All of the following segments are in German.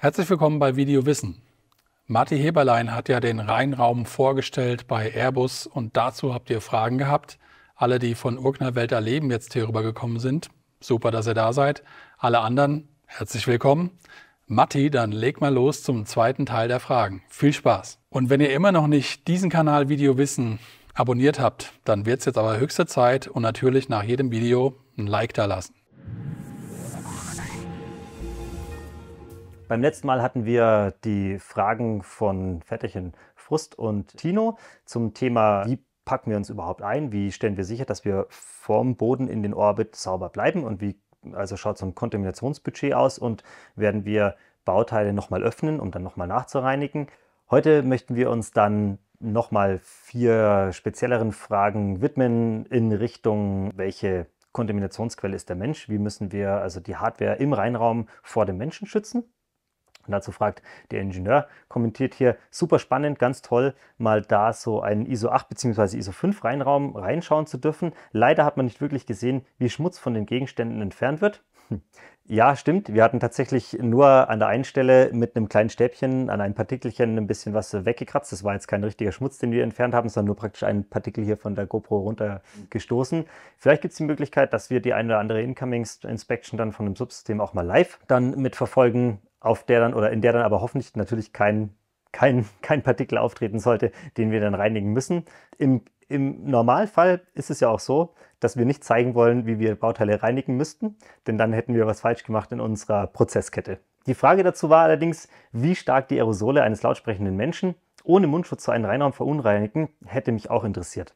Herzlich willkommen bei Video Wissen. Marty Heberlein hat ja den Rheinraum vorgestellt bei Airbus und dazu habt ihr Fragen gehabt. Alle, die von Urkner Welt erleben, jetzt hier rübergekommen sind, super, dass ihr da seid. Alle anderen, herzlich willkommen. Matti, dann leg mal los zum zweiten Teil der Fragen. Viel Spaß. Und wenn ihr immer noch nicht diesen Kanal Video Wissen abonniert habt, dann wird es jetzt aber höchste Zeit und natürlich nach jedem Video ein Like da lassen. Beim letzten Mal hatten wir die Fragen von Väterchen Frust und Tino zum Thema, wie packen wir uns überhaupt ein, wie stellen wir sicher, dass wir vorm Boden in den Orbit sauber bleiben und wie also schaut so ein Kontaminationsbudget aus und werden wir Bauteile nochmal öffnen, um dann nochmal nachzureinigen. Heute möchten wir uns dann nochmal vier spezielleren Fragen widmen in Richtung, welche Kontaminationsquelle ist der Mensch? Wie müssen wir also die Hardware im Reinraum vor dem Menschen schützen? Und dazu fragt der Ingenieur, kommentiert hier, super spannend, ganz toll, mal da so einen ISO 8 bzw. ISO 5 Reinraum reinschauen zu dürfen. Leider hat man nicht wirklich gesehen, wie Schmutz von den Gegenständen entfernt wird. Hm. Ja, stimmt. Wir hatten tatsächlich nur an der einen Stelle mit einem kleinen Stäbchen an einem Partikelchen ein bisschen was weggekratzt. Das war jetzt kein richtiger Schmutz, den wir entfernt haben, sondern nur praktisch ein Partikel hier von der GoPro runtergestoßen. Vielleicht gibt es die Möglichkeit, dass wir die eine oder andere Incoming Inspection dann von dem Subsystem auch mal live dann mitverfolgen auf der dann oder in der dann aber hoffentlich natürlich kein, kein, kein Partikel auftreten sollte, den wir dann reinigen müssen. Im, Im Normalfall ist es ja auch so, dass wir nicht zeigen wollen, wie wir Bauteile reinigen müssten, denn dann hätten wir was falsch gemacht in unserer Prozesskette. Die Frage dazu war allerdings, wie stark die Aerosole eines lautsprechenden Menschen ohne Mundschutz so einen Reinraum verunreinigen, hätte mich auch interessiert.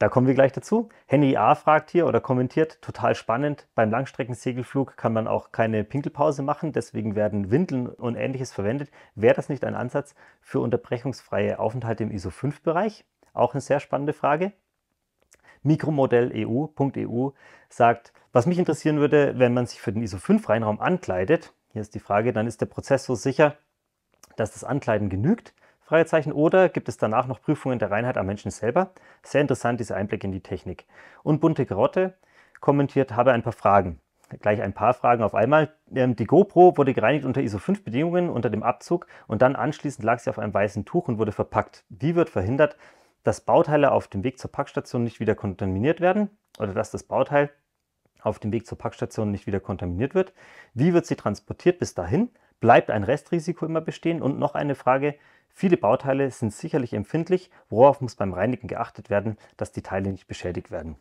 Da kommen wir gleich dazu. Henry A. fragt hier oder kommentiert, total spannend, beim Langstreckensegelflug kann man auch keine Pinkelpause machen, deswegen werden Windeln und ähnliches verwendet. Wäre das nicht ein Ansatz für unterbrechungsfreie Aufenthalte im ISO-5-Bereich? Auch eine sehr spannende Frage. Mikromodell.eu.eu e sagt, was mich interessieren würde, wenn man sich für den ISO-5-Reinraum ankleidet, hier ist die Frage, dann ist der Prozess so sicher, dass das Ankleiden genügt. Fragezeichen. Oder gibt es danach noch Prüfungen der Reinheit am Menschen selber? Sehr interessant, dieser Einblick in die Technik. Und Bunte Grotte kommentiert, habe ein paar Fragen. Gleich ein paar Fragen auf einmal. Ähm, die GoPro wurde gereinigt unter ISO 5 Bedingungen, unter dem Abzug und dann anschließend lag sie auf einem weißen Tuch und wurde verpackt. Wie wird verhindert, dass Bauteile auf dem Weg zur Packstation nicht wieder kontaminiert werden oder dass das Bauteil auf dem Weg zur Packstation nicht wieder kontaminiert wird? Wie wird sie transportiert bis dahin? Bleibt ein Restrisiko immer bestehen? Und noch eine Frage, Viele Bauteile sind sicherlich empfindlich, worauf muss beim Reinigen geachtet werden, dass die Teile nicht beschädigt werden.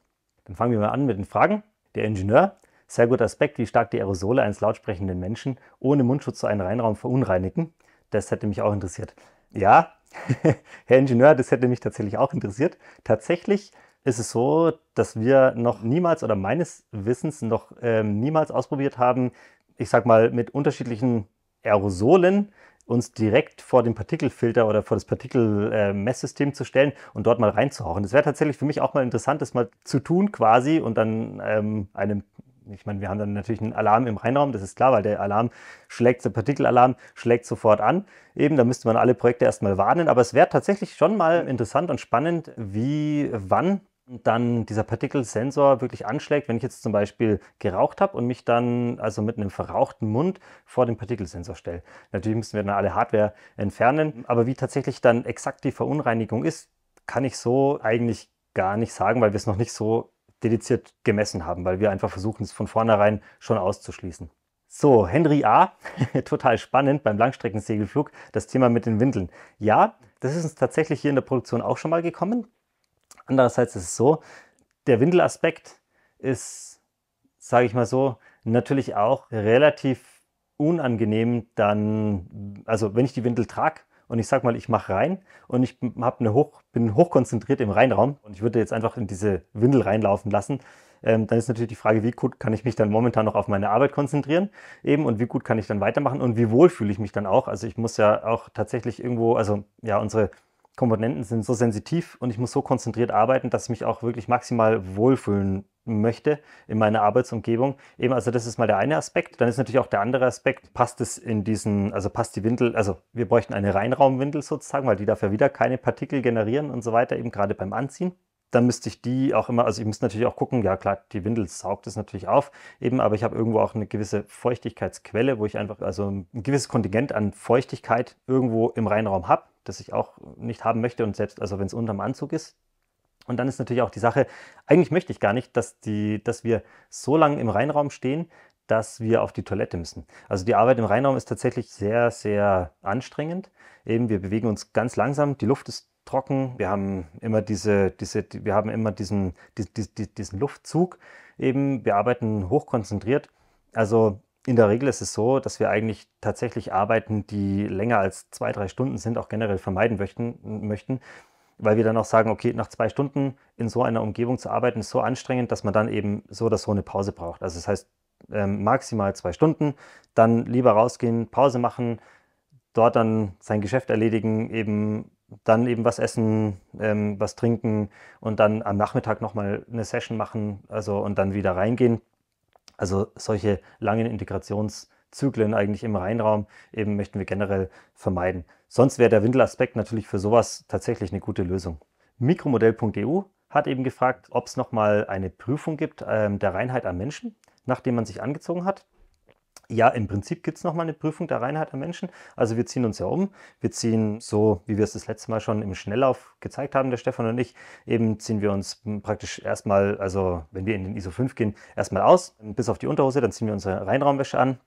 Dann fangen wir mal an mit den Fragen. Der Ingenieur, sehr guter Aspekt, wie stark die Aerosole eines lautsprechenden Menschen ohne Mundschutz so einen Reinraum verunreinigen. Das hätte mich auch interessiert. Ja, Herr Ingenieur, das hätte mich tatsächlich auch interessiert. Tatsächlich ist es so, dass wir noch niemals oder meines Wissens noch ähm, niemals ausprobiert haben, ich sag mal, mit unterschiedlichen Aerosolen uns direkt vor den Partikelfilter oder vor das Partikelmesssystem äh, zu stellen und dort mal reinzuhauchen. Das wäre tatsächlich für mich auch mal interessant, das mal zu tun quasi und dann ähm, einem ich meine, wir haben dann natürlich einen Alarm im Reinraum, das ist klar, weil der Alarm schlägt, der Partikelalarm schlägt sofort an. Eben, da müsste man alle Projekte erstmal warnen, aber es wäre tatsächlich schon mal interessant und spannend, wie wann und dann dieser Partikelsensor wirklich anschlägt, wenn ich jetzt zum Beispiel geraucht habe und mich dann also mit einem verrauchten Mund vor den Partikelsensor stelle. Natürlich müssen wir dann alle Hardware entfernen, aber wie tatsächlich dann exakt die Verunreinigung ist, kann ich so eigentlich gar nicht sagen, weil wir es noch nicht so dediziert gemessen haben, weil wir einfach versuchen, es von vornherein schon auszuschließen. So, Henry A., total spannend beim Langstreckensegelflug, das Thema mit den Windeln. Ja, das ist uns tatsächlich hier in der Produktion auch schon mal gekommen. Andererseits ist es so, der Windelaspekt ist, sage ich mal so, natürlich auch relativ unangenehm dann, also wenn ich die Windel trage und ich sage mal, ich mache rein und ich hab eine hoch, bin hochkonzentriert im Reinraum und ich würde jetzt einfach in diese Windel reinlaufen lassen, ähm, dann ist natürlich die Frage, wie gut kann ich mich dann momentan noch auf meine Arbeit konzentrieren eben und wie gut kann ich dann weitermachen und wie wohl fühle ich mich dann auch. Also ich muss ja auch tatsächlich irgendwo, also ja, unsere Komponenten sind so sensitiv und ich muss so konzentriert arbeiten, dass ich mich auch wirklich maximal wohlfühlen möchte in meiner Arbeitsumgebung. Eben, also das ist mal der eine Aspekt. Dann ist natürlich auch der andere Aspekt, passt es in diesen, also passt die Windel, also wir bräuchten eine Reinraumwindel sozusagen, weil die dafür wieder keine Partikel generieren und so weiter, eben gerade beim Anziehen dann müsste ich die auch immer, also ich müsste natürlich auch gucken, ja klar, die Windel saugt es natürlich auf, eben, aber ich habe irgendwo auch eine gewisse Feuchtigkeitsquelle, wo ich einfach, also ein gewisses Kontingent an Feuchtigkeit irgendwo im Reinraum habe, das ich auch nicht haben möchte und selbst, also wenn es unterm Anzug ist. Und dann ist natürlich auch die Sache, eigentlich möchte ich gar nicht, dass, die, dass wir so lange im Reinraum stehen, dass wir auf die Toilette müssen. Also die Arbeit im Reinraum ist tatsächlich sehr, sehr anstrengend. Eben, wir bewegen uns ganz langsam, die Luft ist trocken. Wir haben immer diese, diese wir haben immer diesen, diesen, diesen Luftzug eben. Wir arbeiten hochkonzentriert. Also in der Regel ist es so, dass wir eigentlich tatsächlich Arbeiten, die länger als zwei, drei Stunden sind, auch generell vermeiden möchten, möchten, weil wir dann auch sagen, okay, nach zwei Stunden in so einer Umgebung zu arbeiten, ist so anstrengend, dass man dann eben so oder so eine Pause braucht. Also das heißt, ähm, maximal zwei Stunden, dann lieber rausgehen, Pause machen, dort dann sein Geschäft erledigen, eben dann eben was essen, ähm, was trinken und dann am Nachmittag nochmal eine Session machen also, und dann wieder reingehen. Also solche langen Integrationszyklen eigentlich im Reinraum eben möchten wir generell vermeiden. Sonst wäre der Windelaspekt natürlich für sowas tatsächlich eine gute Lösung. Mikromodell.eu hat eben gefragt, ob es nochmal eine Prüfung gibt ähm, der Reinheit am Menschen, nachdem man sich angezogen hat. Ja, im Prinzip gibt es nochmal eine Prüfung der Reinheit am Menschen. Also wir ziehen uns ja um. Wir ziehen so, wie wir es das letzte Mal schon im Schnelllauf gezeigt haben, der Stefan und ich, eben ziehen wir uns praktisch erstmal, also wenn wir in den ISO 5 gehen, erstmal aus, bis auf die Unterhose, dann ziehen wir unsere Reinraumwäsche an.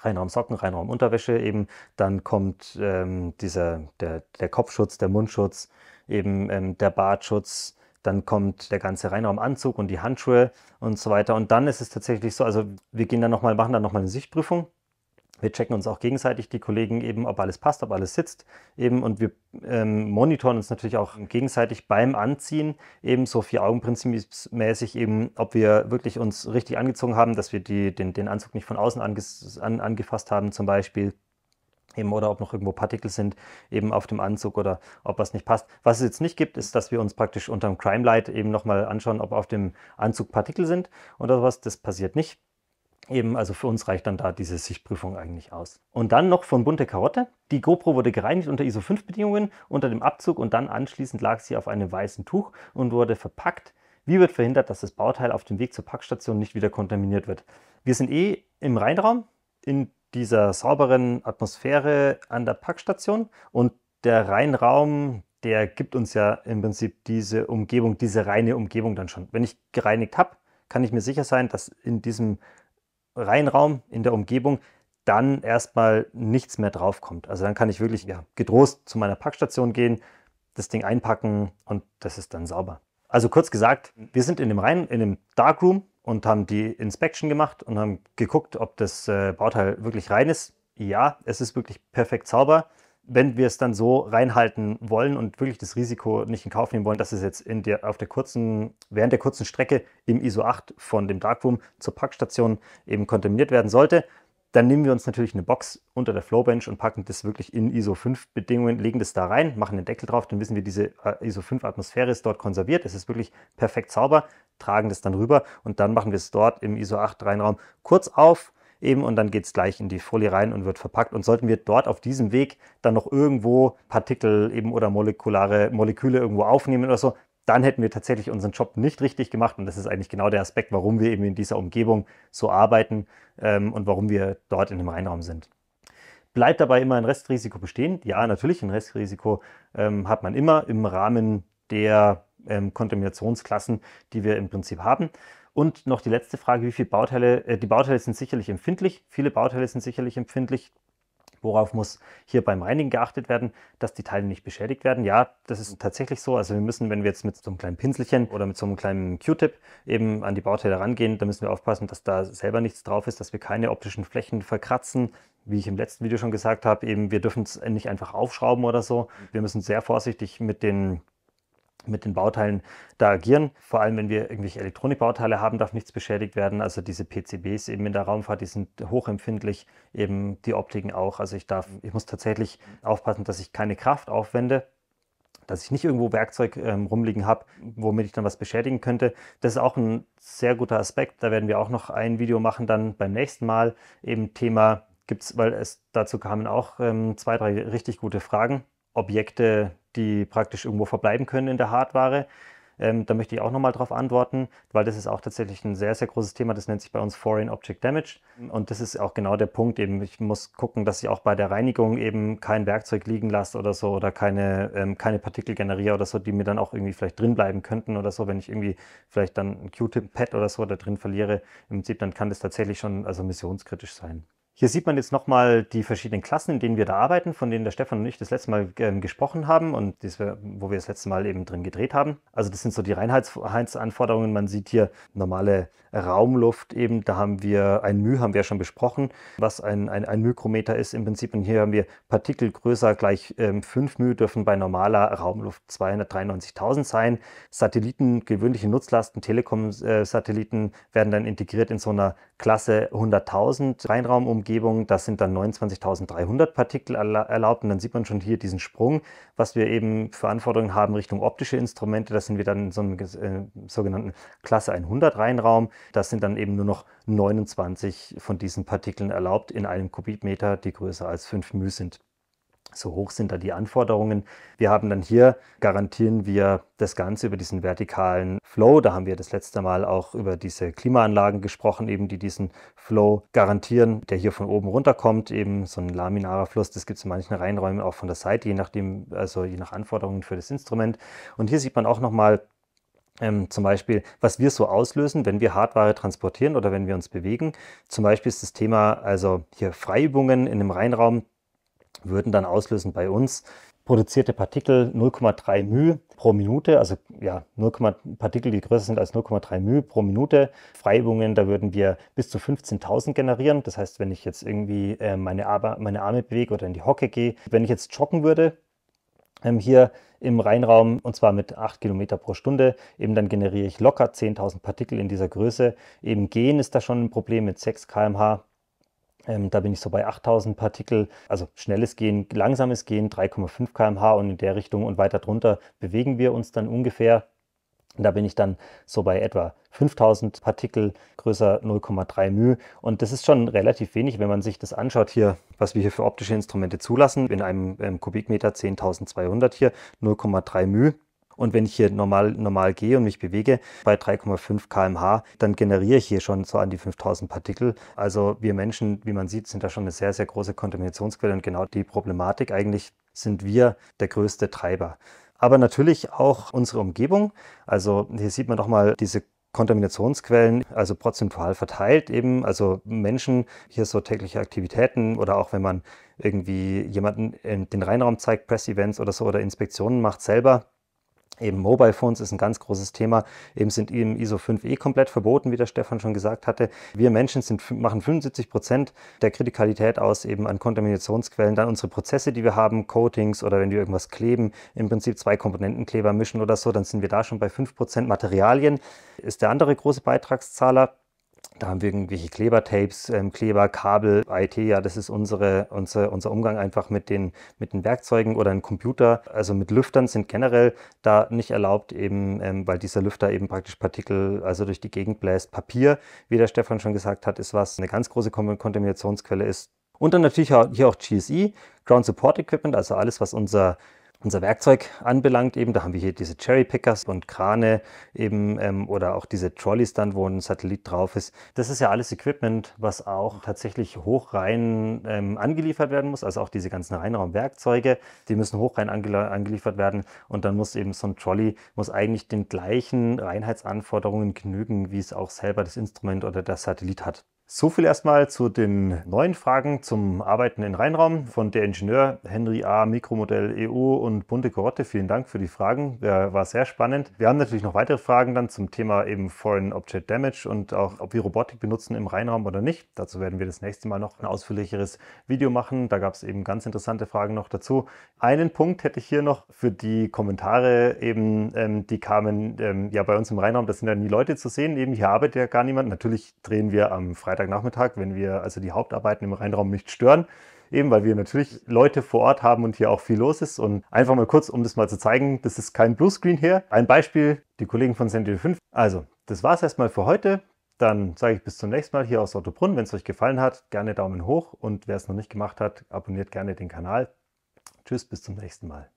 Reinraumsocken, Reinraumunterwäsche eben, dann kommt ähm, dieser, der, der Kopfschutz, der Mundschutz, eben ähm, der Bartschutz, dann kommt der ganze Reinraumanzug und die Handschuhe und so weiter. Und dann ist es tatsächlich so, also wir gehen dann nochmal, machen dann nochmal eine Sichtprüfung. Wir checken uns auch gegenseitig, die Kollegen eben, ob alles passt, ob alles sitzt eben und wir ähm, monitoren uns natürlich auch gegenseitig beim Anziehen eben so vier Augenprinzipsmäßig eben, ob wir wirklich uns richtig angezogen haben, dass wir die, den, den Anzug nicht von außen anges, an, angefasst haben zum Beispiel eben oder ob noch irgendwo Partikel sind eben auf dem Anzug oder ob was nicht passt. Was es jetzt nicht gibt, ist, dass wir uns praktisch unter dem Crime Light eben nochmal anschauen, ob auf dem Anzug Partikel sind oder sowas. Das passiert nicht. Eben, also für uns reicht dann da diese Sichtprüfung eigentlich aus. Und dann noch von bunte Karotte. Die GoPro wurde gereinigt unter ISO 5 Bedingungen, unter dem Abzug und dann anschließend lag sie auf einem weißen Tuch und wurde verpackt. Wie wird verhindert, dass das Bauteil auf dem Weg zur Packstation nicht wieder kontaminiert wird? Wir sind eh im Rheinraum, in dieser sauberen Atmosphäre an der Packstation und der Reinraum, der gibt uns ja im Prinzip diese Umgebung, diese reine Umgebung dann schon. Wenn ich gereinigt habe, kann ich mir sicher sein, dass in diesem Reinraum, in der Umgebung, dann erstmal nichts mehr draufkommt. Also dann kann ich wirklich ja, getrost zu meiner Packstation gehen, das Ding einpacken und das ist dann sauber. Also kurz gesagt, wir sind in dem, Rein, in dem Darkroom, und haben die Inspection gemacht und haben geguckt, ob das äh, Bauteil wirklich rein ist. Ja, es ist wirklich perfekt sauber. Wenn wir es dann so reinhalten wollen und wirklich das Risiko nicht in Kauf nehmen wollen, dass es jetzt in der, auf der kurzen, während der kurzen Strecke im ISO 8 von dem Darkroom zur Packstation eben kontaminiert werden sollte, dann nehmen wir uns natürlich eine Box unter der Flowbench und packen das wirklich in ISO 5 Bedingungen, legen das da rein, machen den Deckel drauf, dann wissen wir, diese äh, ISO 5 Atmosphäre ist dort konserviert, es ist wirklich perfekt sauber tragen das dann rüber und dann machen wir es dort im ISO 8 Reinraum kurz auf eben und dann geht es gleich in die Folie rein und wird verpackt. Und sollten wir dort auf diesem Weg dann noch irgendwo Partikel eben oder molekulare Moleküle irgendwo aufnehmen oder so, dann hätten wir tatsächlich unseren Job nicht richtig gemacht. Und das ist eigentlich genau der Aspekt, warum wir eben in dieser Umgebung so arbeiten ähm, und warum wir dort in dem Reinraum sind. Bleibt dabei immer ein Restrisiko bestehen? Ja, natürlich, ein Restrisiko ähm, hat man immer im Rahmen der ähm, Kontaminationsklassen, die wir im Prinzip haben. Und noch die letzte Frage, wie viele Bauteile, äh, die Bauteile sind sicherlich empfindlich, viele Bauteile sind sicherlich empfindlich. Worauf muss hier beim Reinigen geachtet werden, dass die Teile nicht beschädigt werden? Ja, das ist tatsächlich so. Also wir müssen, wenn wir jetzt mit so einem kleinen Pinselchen oder mit so einem kleinen Q-Tip eben an die Bauteile rangehen, dann müssen wir aufpassen, dass da selber nichts drauf ist, dass wir keine optischen Flächen verkratzen. Wie ich im letzten Video schon gesagt habe, eben wir dürfen es nicht einfach aufschrauben oder so. Wir müssen sehr vorsichtig mit den mit den Bauteilen da agieren. Vor allem, wenn wir irgendwelche Elektronikbauteile haben, darf nichts beschädigt werden. Also diese PCBs eben in der Raumfahrt, die sind hochempfindlich, eben die Optiken auch. Also ich darf, ich muss tatsächlich aufpassen, dass ich keine Kraft aufwende, dass ich nicht irgendwo Werkzeug ähm, rumliegen habe, womit ich dann was beschädigen könnte. Das ist auch ein sehr guter Aspekt. Da werden wir auch noch ein Video machen, dann beim nächsten Mal eben Thema gibt es, weil es dazu kamen auch ähm, zwei, drei richtig gute Fragen. Objekte die praktisch irgendwo verbleiben können in der Hardware. Ähm, da möchte ich auch nochmal darauf antworten, weil das ist auch tatsächlich ein sehr, sehr großes Thema. Das nennt sich bei uns Foreign Object Damage. Und das ist auch genau der Punkt eben. Ich muss gucken, dass ich auch bei der Reinigung eben kein Werkzeug liegen lasse oder so oder keine, ähm, keine Partikel generiere oder so, die mir dann auch irgendwie vielleicht drin bleiben könnten oder so. Wenn ich irgendwie vielleicht dann ein Q-Tip-Pad oder so da drin verliere, im Prinzip, dann kann das tatsächlich schon also missionskritisch sein. Hier sieht man jetzt nochmal die verschiedenen Klassen, in denen wir da arbeiten, von denen der Stefan und ich das letzte Mal ähm, gesprochen haben und das, wo wir das letzte Mal eben drin gedreht haben. Also das sind so die Reinheitsanforderungen. Man sieht hier normale Raumluft eben. Da haben wir ein μ, haben wir ja schon besprochen, was ein, ein, ein Mikrometer ist im Prinzip. Und hier haben wir Partikel größer gleich ähm, 5 μ dürfen bei normaler Raumluft 293.000 sein. Satelliten, gewöhnliche Nutzlasten, Telekom-Satelliten äh, werden dann integriert in so einer Klasse 100.000 Reinraum um Umgebung, das sind dann 29.300 Partikel erlaubt und dann sieht man schon hier diesen Sprung, was wir eben für Anforderungen haben Richtung optische Instrumente, das sind wir dann in so einem äh, sogenannten Klasse 100 Reihenraum, das sind dann eben nur noch 29 von diesen Partikeln erlaubt in einem Kubikmeter, die größer als 5 μ sind. So hoch sind da die Anforderungen. Wir haben dann hier, garantieren wir das Ganze über diesen vertikalen Flow. Da haben wir das letzte Mal auch über diese Klimaanlagen gesprochen, eben die diesen Flow garantieren, der hier von oben runterkommt. Eben so ein laminarer Fluss, das gibt es in manchen Reihenräumen auch von der Seite, je nachdem, also je nach Anforderungen für das Instrument. Und hier sieht man auch nochmal, ähm, zum Beispiel, was wir so auslösen, wenn wir Hardware transportieren oder wenn wir uns bewegen. Zum Beispiel ist das Thema also hier Freiübungen in einem Reinraum würden dann auslösen bei uns produzierte Partikel 0,3 μ pro Minute, also ja, 0, Partikel, die größer sind als 0,3 μ pro Minute. Freibungen, da würden wir bis zu 15.000 generieren. Das heißt, wenn ich jetzt irgendwie äh, meine, Arme, meine Arme bewege oder in die Hocke gehe, wenn ich jetzt joggen würde, ähm, hier im Rheinraum und zwar mit 8 Kilometer pro Stunde. Eben dann generiere ich locker 10.000 Partikel in dieser Größe. Eben Gehen ist da schon ein Problem mit 6 km/h. Ähm, da bin ich so bei 8000 Partikel, also schnelles Gehen, langsames Gehen, 3,5 km/h und in der Richtung und weiter drunter bewegen wir uns dann ungefähr. Da bin ich dann so bei etwa 5000 Partikel, größer 0,3 μ. Und das ist schon relativ wenig, wenn man sich das anschaut hier, was wir hier für optische Instrumente zulassen. In einem ähm, Kubikmeter 10.200 hier 0,3 μ. Und wenn ich hier normal, normal gehe und mich bewege bei 3,5 km/h, dann generiere ich hier schon so an die 5000 Partikel. Also wir Menschen, wie man sieht, sind da schon eine sehr, sehr große Kontaminationsquelle und genau die Problematik eigentlich sind wir der größte Treiber. Aber natürlich auch unsere Umgebung. Also hier sieht man doch mal diese Kontaminationsquellen, also prozentual verteilt eben, also Menschen, hier so tägliche Aktivitäten oder auch wenn man irgendwie jemanden in den Reinraum zeigt, Press-Events oder so oder Inspektionen macht selber, Eben Mobile Phones ist ein ganz großes Thema. Eben sind eben ISO 5e komplett verboten, wie der Stefan schon gesagt hatte. Wir Menschen sind, machen 75 Prozent der Kritikalität aus eben an Kontaminationsquellen. Dann unsere Prozesse, die wir haben, Coatings oder wenn wir irgendwas kleben, im Prinzip zwei Komponentenkleber mischen oder so, dann sind wir da schon bei 5 Prozent. Materialien ist der andere große Beitragszahler. Da haben wir irgendwelche Klebertapes, ähm, Kleber, Kabel, IT, ja, das ist unsere, unsere, unser Umgang einfach mit den, mit den Werkzeugen oder einem Computer. Also mit Lüftern sind generell da nicht erlaubt, eben, ähm, weil dieser Lüfter eben praktisch Partikel, also durch die Gegend bläst. Papier, wie der Stefan schon gesagt hat, ist was eine ganz große Kontaminationsquelle ist. Und dann natürlich hier auch GSE, Ground Support Equipment, also alles, was unser unser Werkzeug anbelangt, eben, da haben wir hier diese Cherry Pickers und Krane eben ähm, oder auch diese Trolleys dann, wo ein Satellit drauf ist. Das ist ja alles Equipment, was auch tatsächlich hochrein ähm, angeliefert werden muss. Also auch diese ganzen Reinraumwerkzeuge, die müssen hochrein ange angeliefert werden und dann muss eben so ein Trolley muss eigentlich den gleichen Reinheitsanforderungen genügen, wie es auch selber das Instrument oder der Satellit hat. So viel erstmal zu den neuen Fragen zum Arbeiten in Rheinraum von der Ingenieur Henry A. Mikromodell EU und Bunte Karotte. Vielen Dank für die Fragen. Der War sehr spannend. Wir haben natürlich noch weitere Fragen dann zum Thema eben Foreign Object Damage und auch, ob wir Robotik benutzen im Rheinraum oder nicht. Dazu werden wir das nächste Mal noch ein ausführlicheres Video machen. Da gab es eben ganz interessante Fragen noch dazu. Einen Punkt hätte ich hier noch für die Kommentare eben, ähm, die kamen ähm, ja bei uns im Rheinraum. Das sind ja nie Leute zu sehen. Eben hier arbeitet ja gar niemand. Natürlich drehen wir am Freitag Freitagnachmittag, wenn wir also die Hauptarbeiten im Rheinraum nicht stören. Eben, weil wir natürlich Leute vor Ort haben und hier auch viel los ist. Und einfach mal kurz, um das mal zu zeigen, das ist kein Bluescreen hier. Ein Beispiel, die Kollegen von Sentinel 5. Also, das war es erstmal für heute. Dann sage ich bis zum nächsten Mal hier aus Ottobrunn. Wenn es euch gefallen hat, gerne Daumen hoch. Und wer es noch nicht gemacht hat, abonniert gerne den Kanal. Tschüss, bis zum nächsten Mal.